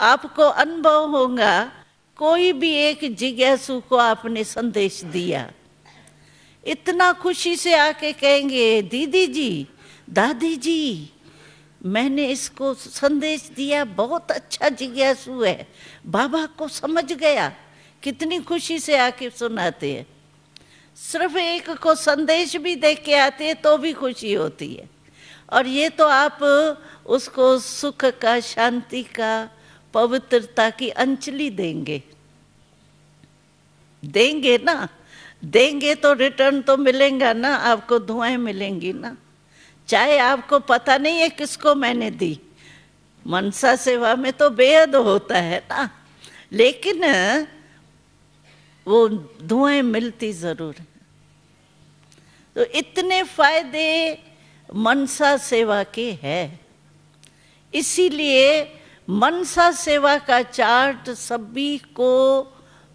आपको अनुभव होगा कोई भी एक जिज्ञासु को आपने संदेश दिया इतना खुशी से आके कहेंगे दीदी जी दादी जी मैंने इसको संदेश दिया बहुत अच्छा जिज्ञासु है बाबा को समझ गया कितनी खुशी से आके सुनाते हैं सिर्फ एक को संदेश भी दे के आते हैं तो भी खुशी होती है और ये तो आप उसको सुख का शांति का पवित्रता की अंचली देंगे देंगे ना देंगे तो रिटर्न तो मिलेगा ना आपको दुआएं मिलेंगी ना चाहे आपको पता नहीं है किसको मैंने दी मनसा सेवा में तो बेहद होता है ना लेकिन वो दुआएं मिलती जरूर तो इतने फायदे मनसा सेवा के है इसीलिए मनसा सेवा का चार्ट सभी को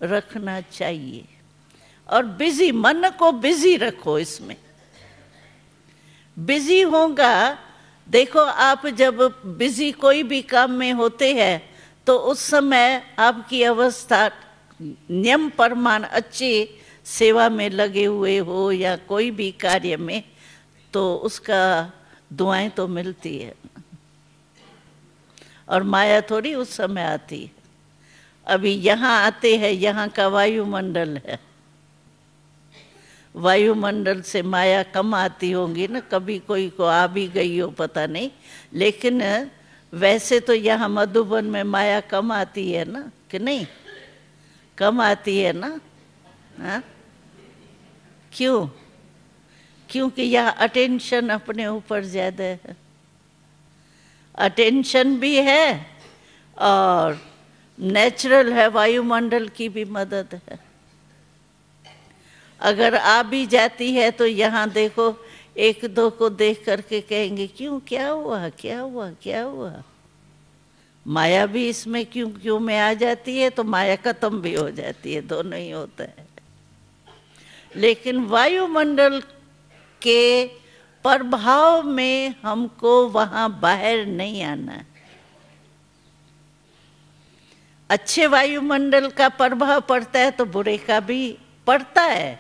रखना चाहिए और बिजी मन को बिजी रखो इसमें बिजी होगा देखो आप जब बिजी कोई भी काम में होते हैं तो उस समय आपकी अवस्था नियम परमान अच्छे सेवा में लगे हुए हो या कोई भी कार्य में तो उसका दुआएं तो मिलती है और माया थोड़ी उस समय आती है अभी यहाँ आते हैं यहाँ का वायुमंडल है वायुमंडल से माया कम आती होंगी ना कभी कोई को आ भी गई हो पता नहीं लेकिन वैसे तो यहाँ मधुबन में माया कम आती है ना कि नहीं कम आती है ना हा? क्यों क्योंकि यह अटेंशन अपने ऊपर ज़्यादा है अटेंशन भी है और नेचुरल है वायुमंडल की भी मदद है अगर आ भी जाती है तो यहाँ देखो एक दो को देख करके कहेंगे क्यों क्या हुआ क्या हुआ क्या हुआ माया भी इसमें क्यों क्यों में आ जाती है तो माया खत्म भी हो जाती है दोनों ही होता है लेकिन वायुमंडल के प्रभाव में हमको वहां बाहर नहीं आना अच्छे वायुमंडल का प्रभाव पड़ता है तो बुरे का भी पड़ता है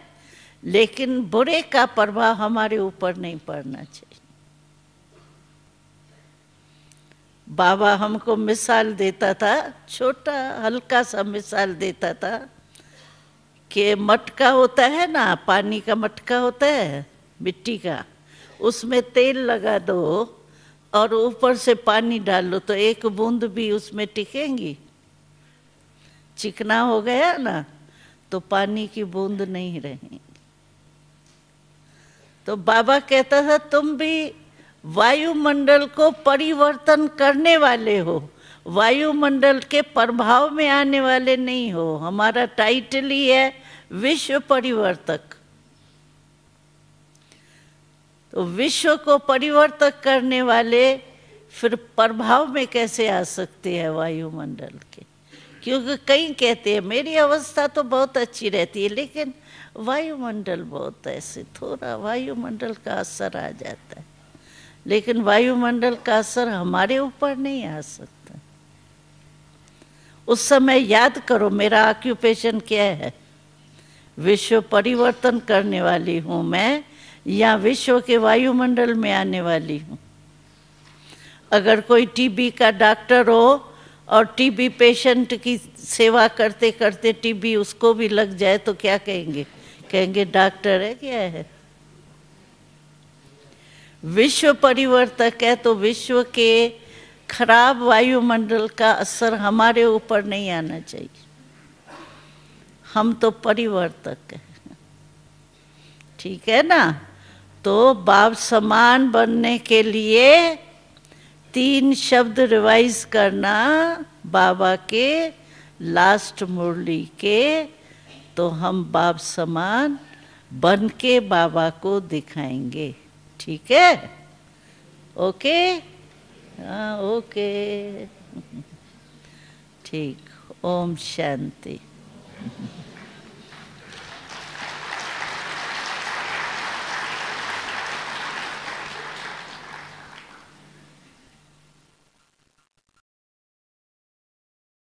लेकिन बुरे का प्रभाव हमारे ऊपर नहीं पड़ना चाहिए बाबा हमको मिसाल देता था छोटा हल्का सा मिसाल देता था कि मटका होता है ना पानी का मटका होता है मिट्टी का उसमें तेल लगा दो और ऊपर से पानी डालो तो एक बूंद भी उसमें टिकेंगी चिकना हो गया ना तो पानी की बूंद नहीं रहेगी तो बाबा कहता था तुम भी वायुमंडल को परिवर्तन करने वाले हो वायुमंडल के प्रभाव में आने वाले नहीं हो हमारा टाइटल ही है विश्व परिवर्तक तो विश्व को परिवर्तक करने वाले फिर प्रभाव में कैसे आ सकते हैं वायुमंडल के क्योंकि कई कहते हैं मेरी अवस्था तो बहुत अच्छी रहती है लेकिन वायुमंडल बहुत ऐसे थोड़ा वायुमंडल का असर आ जाता है लेकिन वायुमंडल का असर हमारे ऊपर नहीं आ सकता उस समय याद करो मेरा ऑक्यूपेशन क्या है विश्व परिवर्तन करने वाली हूं मैं या विश्व के वायुमंडल में आने वाली हूँ अगर कोई टीबी का डॉक्टर हो और टीबी पेशेंट की सेवा करते करते टीबी उसको भी लग जाए तो क्या कहेंगे कहेंगे डॉक्टर है क्या है विश्व परिवर्तक है तो विश्व के खराब वायुमंडल का असर हमारे ऊपर नहीं आना चाहिए हम तो परिवर्तक हैं ठीक है ना तो बाप समान बनने के लिए तीन शब्द रिवाइज करना बाबा के लास्ट मुरली के तो हम बाप समान बन के बाबा को दिखाएंगे ठीक है ओके आ, हाँ, ओके ठीक ओम शांति